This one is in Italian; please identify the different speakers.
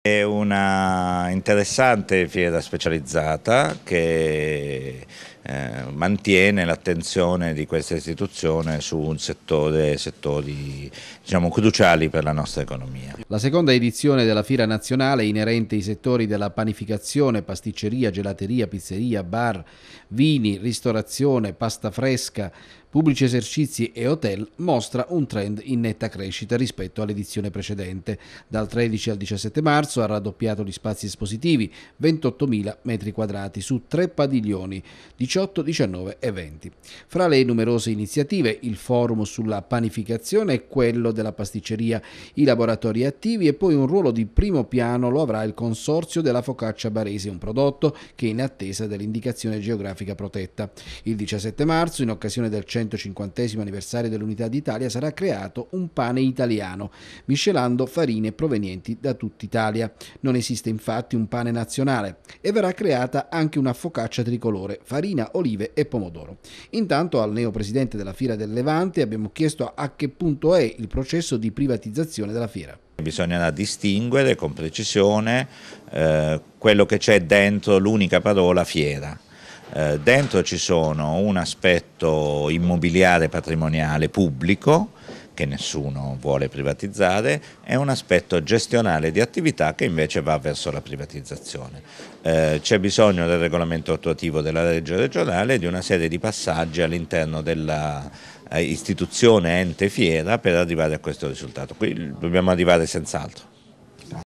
Speaker 1: È una interessante fiera specializzata che eh, mantiene l'attenzione di questa istituzione su un settore, settori diciamo, cruciali per la nostra economia.
Speaker 2: La seconda edizione della Fiera Nazionale inerente ai settori della panificazione, pasticceria, gelateria, pizzeria, bar, vini, ristorazione, pasta fresca, pubblici esercizi e hotel mostra un trend in netta crescita rispetto all'edizione precedente. Dal 13 al 17 marzo ha raddoppiato gli spazi espositivi, 28.000 metri quadrati su tre padiglioni, 18 18, 19 e 20. Fra le numerose iniziative, il forum sulla panificazione e quello della pasticceria, i laboratori attivi e poi un ruolo di primo piano lo avrà il Consorzio della Focaccia Barese, un prodotto che è in attesa dell'indicazione geografica protetta. Il 17 marzo, in occasione del 150 anniversario dell'Unità d'Italia, sarà creato un pane italiano, miscelando farine provenienti da tutta Italia. Non esiste infatti un pane nazionale e verrà creata anche una focaccia tricolore, farina spina, olive e pomodoro. Intanto al neopresidente della Fiera del Levante abbiamo chiesto a che punto è il processo di privatizzazione della fiera.
Speaker 1: Bisognerà distinguere con precisione eh, quello che c'è dentro l'unica parola fiera. Eh, dentro ci sono un aspetto immobiliare patrimoniale pubblico, che nessuno vuole privatizzare è un aspetto gestionale di attività che invece va verso la privatizzazione. Eh, c'è bisogno del regolamento attuativo della legge regionale e di una serie di passaggi all'interno della eh, istituzione ente fiera per arrivare a questo risultato. Qui dobbiamo arrivare senz'altro.